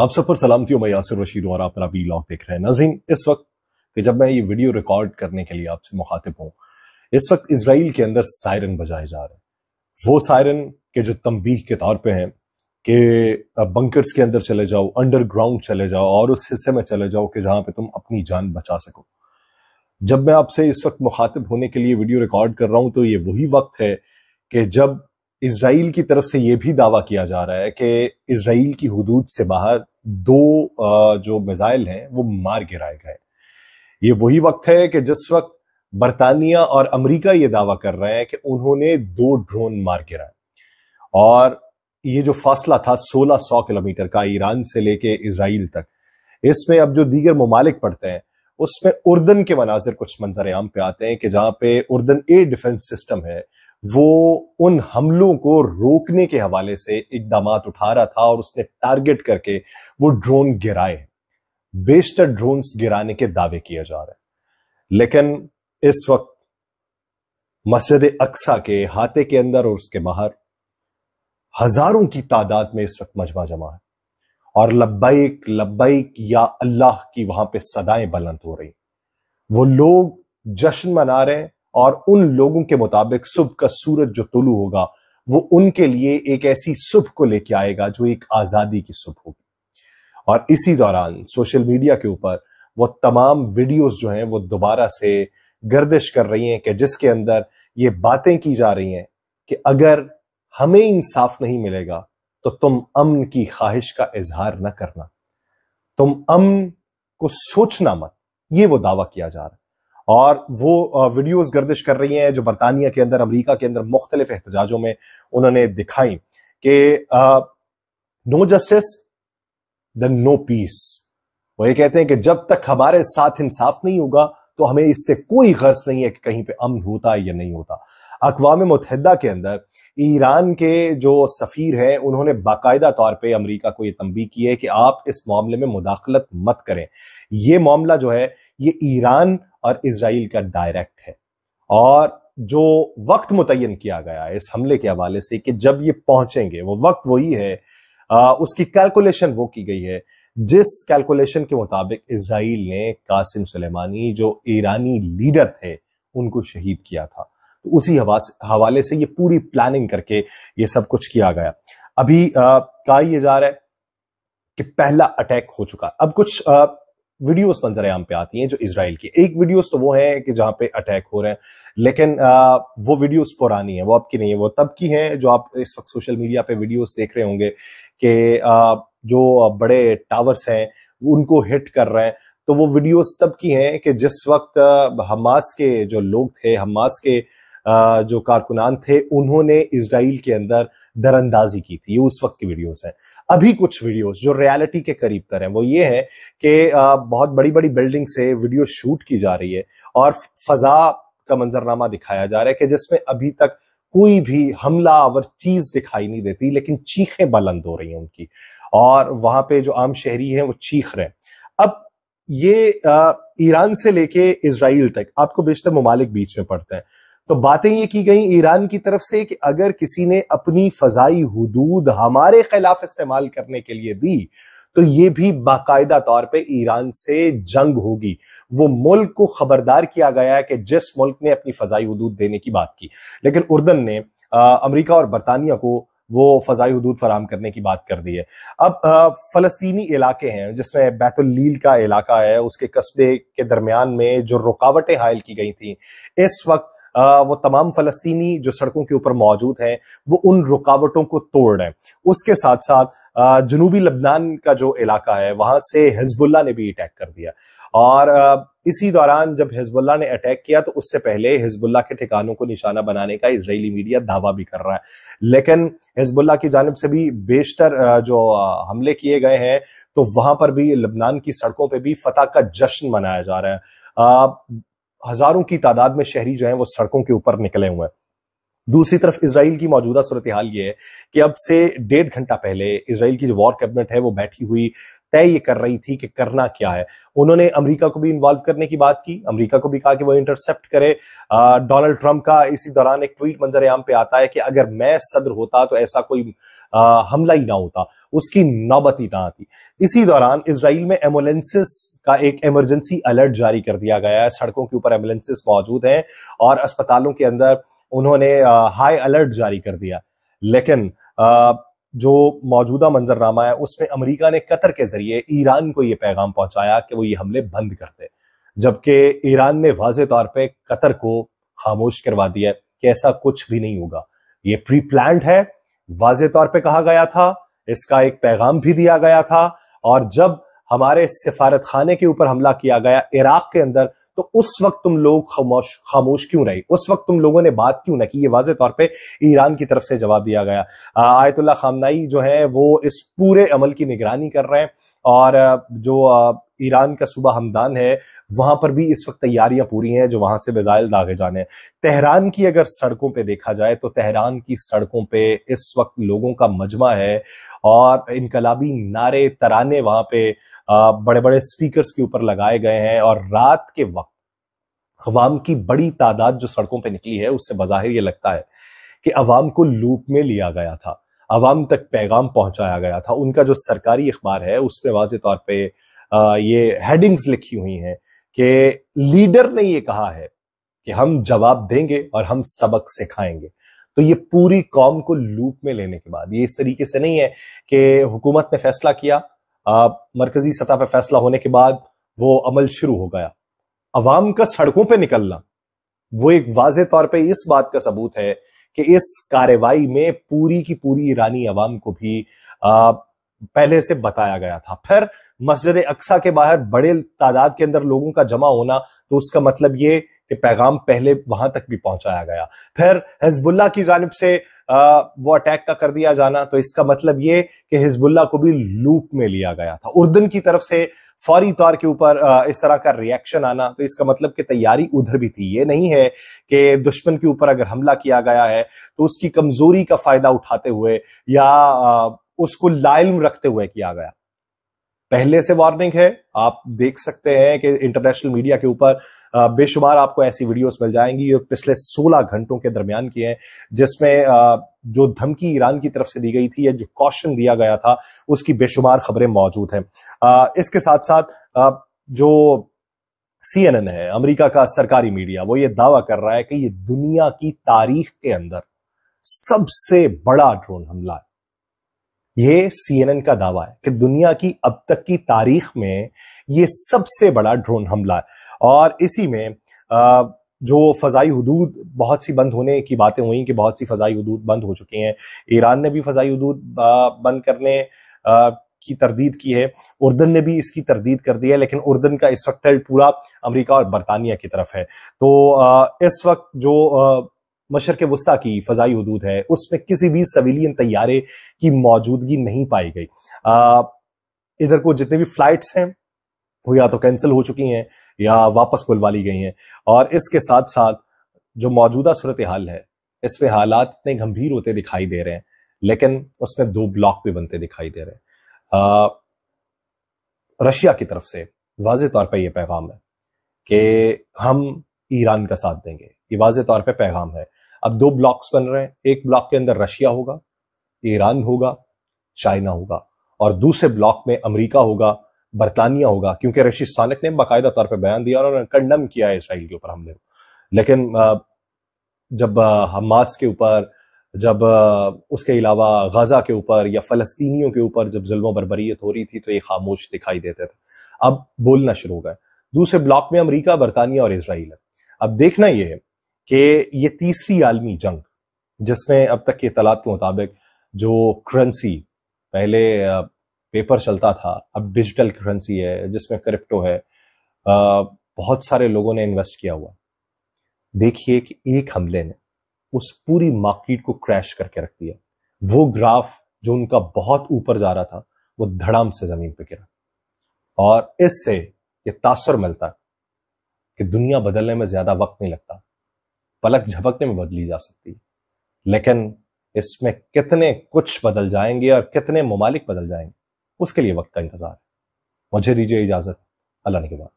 आप सब पर सलामती मैं यासिर रशीद हूँ और आप मेरा वी लॉग देख रहे हैं नजीन इस वक्त कि जब मैं ये वीडियो रिकॉर्ड करने के लिए आपसे मुखातिब हूँ इस वक्त इसराइल के अंदर सायरन बजाए जा रहे हैं वो सायरन के जो तंबीह के तौर पर हैं कि बंकर्स के अंदर चले जाओ अंडरग्राउंड चले जाओ और उस हिस्से में चले जाओ कि जहां पर तुम अपनी जान बचा सको जब मैं आपसे इस वक्त मुखातिब होने के लिए वीडियो रिकॉर्ड कर रहा हूं तो ये वही वक्त है कि जब इसराइल की तरफ से यह भी दावा किया जा रहा है कि इसराइल की हदूद से बाहर दो जो मिज़ाइल हैं वो मार गिराए गए ये वही वक्त है कि जिस वक्त बरतानिया और अमेरिका ये दावा कर रहे हैं कि उन्होंने दो ड्रोन मार गिराए और ये जो फासला था 1600 किलोमीटर का ईरान से लेके इसराइल तक इसमें अब जो दीगर ममालिक पड़ते हैं उसमें उर्दन के मनाजिर कुछ मंजर आम पे आते हैं कि जहां पे उर्दन ए डिफेंस सिस्टम है वो उन हमलों को रोकने के हवाले से इकदाम उठा रहा था और उसने टारगेट करके वो ड्रोन गिराए हैं बेशतर ड्रोन गिराने के दावे किए जा रहे हैं लेकिन इस वक्त मस्जिद अक्सा के हाथे के अंदर और उसके बाहर हजारों की तादाद में इस वक्त मजमा जमा है और लब्बैक लब्बैक या अल्लाह की वहां पे सदाएं बुलंद हो रही वो लोग जश्न मना रहे हैं और उन लोगों के मुताबिक सुबह का सूरज जो तुलू होगा वो उनके लिए एक ऐसी सुबह को लेके आएगा जो एक आजादी की सुबह होगी और इसी दौरान सोशल मीडिया के ऊपर वो तमाम वीडियोस जो हैं वो दोबारा से गर्दिश कर रही हैं कि जिसके अंदर ये बातें की जा रही हैं कि अगर हमें इंसाफ नहीं मिलेगा तो तुम अमन की ख्वाहिश का इजहार न करना तुम अमन को सोचना मत ये वो दावा किया जा रहा है और वो वीडियोस गर्दिश कर रही हैं जो बरतानिया के अंदर अमेरिका के अंदर मुख्तलिफ एहतजाजों में उन्होंने दिखाई कि no justice then no peace वो ये कहते हैं कि जब तक हमारे साथ इंसाफ नहीं होगा तो हमें इससे कोई गर्ज नहीं है कि कहीं पे अमन होता है या नहीं होता अकवाम मुतहदा के अंदर ईरान के जो सफ़ीर हैं उन्होंने बाकायदा तौर पे अमेरिका को यह तंबी की है कि आप इस मामले में मुदाखलत मत करें यह मामला जो है ये ईरान और इसराइल का डायरेक्ट है और जो वक्त मुतन किया गया है इस हमले के हवाले से कि जब ये पहुंचेंगे वो वक्त वही है आ, उसकी कैलकुलेशन वो की गई है जिस कैलकुलेशन के मुताबिक इसराइल ने कासिम सुलेमानी जो ईरानी लीडर थे उनको शहीद किया था तो उसी हवाले से ये पूरी प्लानिंग करके ये सब कुछ किया गया अभी कहा यह जा रहा है कि पहला अटैक हो चुका अब कुछ आ, वीडियोस मंजर आम पे आती हैं जो इसराइल की एक वीडियोस तो वो है कि जहां पे अटैक हो रहे हैं लेकिन आ, वो वीडियोस पुरानी है वो आपकी नहीं है वो तब की हैं जो आप इस वक्त सोशल मीडिया पे वीडियोस देख रहे होंगे कि जो बड़े टावर्स हैं उनको हिट कर रहे हैं तो वो वीडियोस तब की हैं कि जिस वक्त हमास के जो लोग थे हमास के जो कारकुनान थे उन्होंने इसराइल के अंदर दरअंदाजी की थी ये उस वक्त की वीडियोस हैं अभी कुछ वीडियोस जो रियलिटी के करीब तर हैं वो ये है कि बहुत बड़ी बड़ी बिल्डिंग से वीडियो शूट की जा रही है और फजा का मंजरनामा दिखाया जा रहा है कि जिसमें अभी तक कोई भी हमला और चीज दिखाई नहीं देती लेकिन चीखें बुलंद हो रही हैं उनकी और वहां पे जो आम शहरी हैं वो चीख रहे हैं अब ये ईरान से लेके इसराइल तक आपको बेशतर ममालिक बीच में पड़ते हैं तो बातें ये की गई ईरान की तरफ से कि अगर किसी ने अपनी फजाई हदूद हमारे खिलाफ इस्तेमाल करने के लिए दी तो ये भी बाकायदा तौर पे ईरान से जंग होगी वो मुल्क को खबरदार किया गया है कि जिस मुल्क ने अपनी फजाई हदूद देने की बात की लेकिन उर्दन ने अमरीका और बरतानिया को वो फजाई हदूद फराम करने की बात कर दी है अब फलस्तीनी इलाके हैं जिसमें बैतुल्लील का इलाका है उसके कस्बे के दरमियान में जो रुकावटें हायल की गई थी इस वक्त वो तमाम फलस्तीनी जो सड़कों के ऊपर मौजूद हैं वो उन रुकावटों को तोड़ रहे हैं उसके साथ साथ जनूबी लबनान का जो इलाका है वहां से हिजबुल्ला ने भी अटैक कर दिया और इसी दौरान जब हिजबुल्ला ने अटैक किया तो उससे पहले हिजबुल्ला के ठिकानों को निशाना बनाने का इसराइली मीडिया दावा भी कर रहा है लेकिन हिजबुल्ला की जानब से भी बेशतर जो हमले किए गए हैं तो वहां पर भी लबनान की सड़कों पर भी फतह का जश्न मनाया जा रहा है हजारों की तादाद में शहरी जो है वो सड़कों के ऊपर निकले हुए हैं दूसरी तरफ इसराइल की मौजूदा सूरत हाल ये है कि अब से डेढ़ घंटा पहले इसराइल की जो वॉर कैबिनेट है वो बैठी हुई तय ये कर रही थी कि करना क्या है उन्होंने अमेरिका को भी इन्वॉल्व करने की बात की अमेरिका को भी कहा कि वो इंटरसेप्ट करे डोनाल्ड ट्रंप का इसी दौरान एक ट्वीट मंजर आम पे आता है कि अगर मैं सदर होता तो ऐसा कोई आ, हमला ही ना होता उसकी नौबत ही ना आती इसी दौरान इसराइल में एम्बुलेंसेस का एक इमरजेंसी अलर्ट जारी कर दिया गया है सड़कों के ऊपर एम्बुलेंसेस मौजूद हैं और अस्पतालों के अंदर उन्होंने हाई अलर्ट जारी कर दिया लेकिन जो मौजूदा मंजरनामा है उसमें अमरीका ने कतर के जरिए ईरान को यह पैगाम पहुंचाया कि वो ये हमले बंद कर दे जबकि ईरान ने वाज तौर पर कतर को खामोश करवा दिया कि ऐसा कुछ भी नहीं होगा ये प्री प्लान है वाज तौर पर कहा गया था इसका एक पैगाम भी दिया गया था और जब हमारे सिफारत खाने के ऊपर हमला किया गया इराक के अंदर तो उस वक्त तुम लोग खामोश खामोश क्यों रहे उस वक्त तुम लोगों ने बात क्यों ना की ये वाज तौर पे ईरान की तरफ से जवाब दिया गया आयतुल्ला खामनाई जो है वो इस पूरे अमल की निगरानी कर रहे हैं और जो ईरान का सुबह हमदान है वहां पर भी इस वक्त तैयारियां पूरी हैं जो वहां से मिजाइल दागे जाने हैं तेहरान की अगर सड़कों पे देखा जाए तो तेहरान की सड़कों पे इस वक्त लोगों का मजमा है और इनकलाबी नारे तराने वहां पे बड़े बड़े स्पीकर्स के ऊपर लगाए गए हैं और रात के वक्त अवाम की बड़ी तादाद जो सड़कों पर निकली है उससे बाहिर ये लगता है कि अवाम को लूप में लिया गया था अवाम तक पैगाम पहुंचाया गया था उनका जो सरकारी अखबार है उस पर वाज तौर पर ये हेडिंग्स लिखी हुई हैं कि लीडर ने ये कहा है कि हम जवाब देंगे और हम सबक सिखाएंगे तो ये पूरी कौम को लूप में लेने के बाद ये इस तरीके से नहीं है कि हुकूमत ने फैसला किया मरकजी सतह पर फैसला होने के बाद वो अमल शुरू हो गया अवाम का सड़कों पर निकलना वो एक वाज तौर पर इस बात का सबूत है कि इस कार्रवाई में पूरी की पूरी ईरानी अवाम को भी पहले से बताया गया था फिर मस्जिद अक्सा के बाहर बड़े तादाद के अंदर लोगों का जमा होना तो उसका मतलब ये कि पैगाम पहले वहां तक भी पहुंचाया गया फिर हिजबुल्ला की जानब से वो अटैक का कर दिया जाना तो इसका मतलब ये कि हिजबुल्ला को भी लूप में लिया गया था उर्दन की तरफ से फौरी तौर के ऊपर इस तरह का रिएक्शन आना तो इसका मतलब कि तैयारी उधर भी थी ये नहीं है कि दुश्मन के ऊपर अगर हमला किया गया है तो उसकी कमजोरी का फायदा उठाते हुए या उसको लाइल रखते हुए किया गया पहले से वार्निंग है आप देख सकते हैं कि इंटरनेशनल मीडिया के ऊपर बेशुमार आपको ऐसी वीडियोस मिल जाएंगी जो पिछले 16 घंटों के दरमियान की हैं जिसमें जो धमकी ईरान की तरफ से दी गई थी या जो कॉशन दिया गया था उसकी बेशुमार खबरें मौजूद हैं इसके साथ साथ जो सी है अमरीका का सरकारी मीडिया वो ये दावा कर रहा है कि ये दुनिया की तारीख के अंदर सबसे बड़ा ड्रोन हमला है ये सीएनएन का दावा है कि दुनिया की अब तक की तारीख में ये सबसे बड़ा ड्रोन हमला है और इसी में जो फजाई हदूद बहुत सी बंद होने की बातें हुई कि बहुत सी फजाई हदूद बंद हो चुकी हैं ईरान ने भी फजाई हदूद बंद करने की तरदीद की है उर्दन ने भी इसकी तरदीद कर दी है लेकिन उर्दन का इस वक्त पूरा अमरीका और बरतानिया की तरफ है तो इस वक्त जो मशरक वस्ता की फजाई हदूद है उसमें किसी भी सविलियन तैयारे की मौजूदगी नहीं पाई गई इधर को जितने भी फ्लाइट्स हैं वो या तो कैंसिल हो चुकी हैं या वापस बुलवा ली गई हैं और इसके साथ साथ जो मौजूदा सूरत हाल है इसमें हालात इतने गंभीर होते दिखाई दे रहे हैं लेकिन उसमें दो ब्लॉक भी बनते दिखाई दे रहे हैं रशिया की तरफ से वाज तौर पर यह पैगाम है कि हम ईरान का साथ देंगे ये वाज तौर पर पैगाम है अब दो ब्लॉक्स बन रहे हैं एक ब्लॉक के अंदर रशिया होगा ईरान होगा चाइना होगा और दूसरे ब्लॉक में अमेरिका होगा बरतानिया होगा क्योंकि रशीद सानक ने बाकायदा तौर पर बयान दिया और उन्होंने कंडम किया है इसराइल के ऊपर हमले को लेकिन जब हमास के ऊपर जब उसके अलावा गजा के ऊपर या फलस्तीनियों के ऊपर जब जुल्म बरबरीत हो रही थी तो ये खामोश दिखाई देते थे अब बोलना शुरू हो गए दूसरे ब्लॉक में अमरीका बरतानिया और इसराइल है अब देखना यह है कि ये तीसरी आलमी जंग जिसमें अब तक के तलाब के मुताबिक जो करेंसी पहले पेपर चलता था अब डिजिटल करेंसी है जिसमें क्रिप्टो है बहुत सारे लोगों ने इन्वेस्ट किया हुआ देखिए कि एक हमले ने उस पूरी मार्केट को क्रैश करके रख दिया वो ग्राफ जो उनका बहुत ऊपर जा रहा था वो धड़ाम से जमीन पर गिरा और इससे ये तासर मिलता कि दुनिया बदलने में ज्यादा वक्त नहीं लगता पलक झपकने में बदली जा सकती है लेकिन इसमें कितने कुछ बदल जाएंगे और कितने ममालिक बदल जाएंगे उसके लिए वक्त का इंतजार है मुझे दीजिए इजाजत अल्लाह ने के बाद